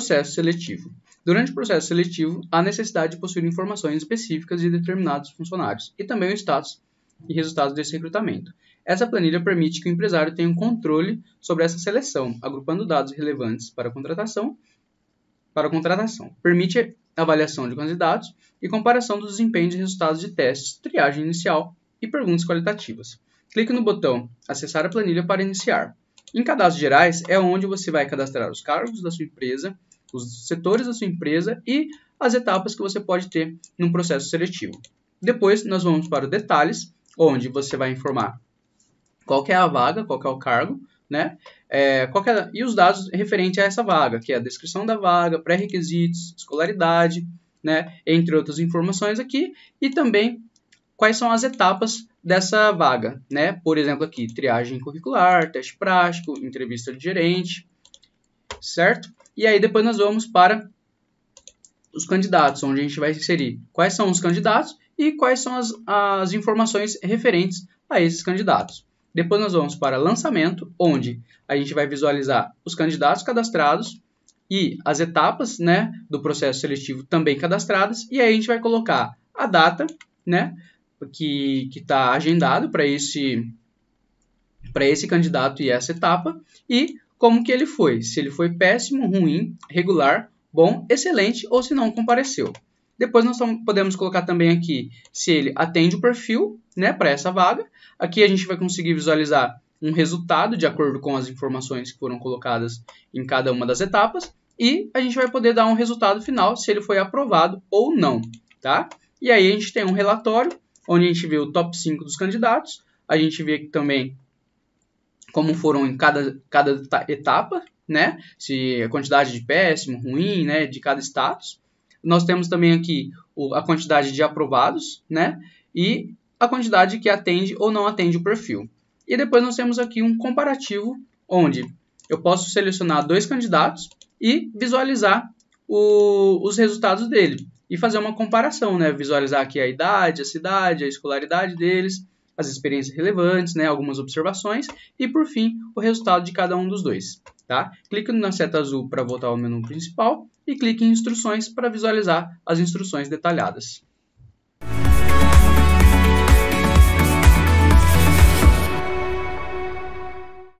Processo seletivo. Durante o processo seletivo, há necessidade de possuir informações específicas de determinados funcionários e também o status e resultados desse recrutamento. Essa planilha permite que o empresário tenha um controle sobre essa seleção, agrupando dados relevantes para a contratação, para a contratação. Permite avaliação de candidatos e comparação do desempenho de resultados de testes, triagem inicial e perguntas qualitativas. Clique no botão Acessar a planilha para iniciar. Em cadastros gerais é onde você vai cadastrar os cargos da sua empresa, os setores da sua empresa e as etapas que você pode ter num processo seletivo. Depois nós vamos para o detalhes, onde você vai informar qual é a vaga, qual é o cargo, né? É, é, e os dados referentes a essa vaga, que é a descrição da vaga, pré-requisitos, escolaridade, né? Entre outras informações aqui, e também quais são as etapas dessa vaga, né? Por exemplo, aqui, triagem curricular, teste prático, entrevista de gerente, certo? E aí depois nós vamos para os candidatos, onde a gente vai inserir quais são os candidatos e quais são as, as informações referentes a esses candidatos. Depois nós vamos para lançamento, onde a gente vai visualizar os candidatos cadastrados e as etapas né, do processo seletivo também cadastradas, e aí a gente vai colocar a data, né, que está agendado para esse para esse candidato e essa etapa e como que ele foi, se ele foi péssimo, ruim, regular, bom, excelente ou se não compareceu. Depois nós podemos colocar também aqui se ele atende o perfil, né, para essa vaga. Aqui a gente vai conseguir visualizar um resultado de acordo com as informações que foram colocadas em cada uma das etapas e a gente vai poder dar um resultado final se ele foi aprovado ou não, tá? E aí a gente tem um relatório onde a gente vê o top 5 dos candidatos, a gente vê também como foram em cada, cada etapa, né? Se a quantidade de péssimo, ruim, né? De cada status. Nós temos também aqui o, a quantidade de aprovados, né? E a quantidade que atende ou não atende o perfil. E depois nós temos aqui um comparativo, onde eu posso selecionar dois candidatos e visualizar o, os resultados dele e fazer uma comparação, né? Visualizar aqui a idade, a cidade, a escolaridade deles, as experiências relevantes, né? Algumas observações e, por fim, o resultado de cada um dos dois, tá? Clique na seta azul para voltar ao menu principal e clique em instruções para visualizar as instruções detalhadas.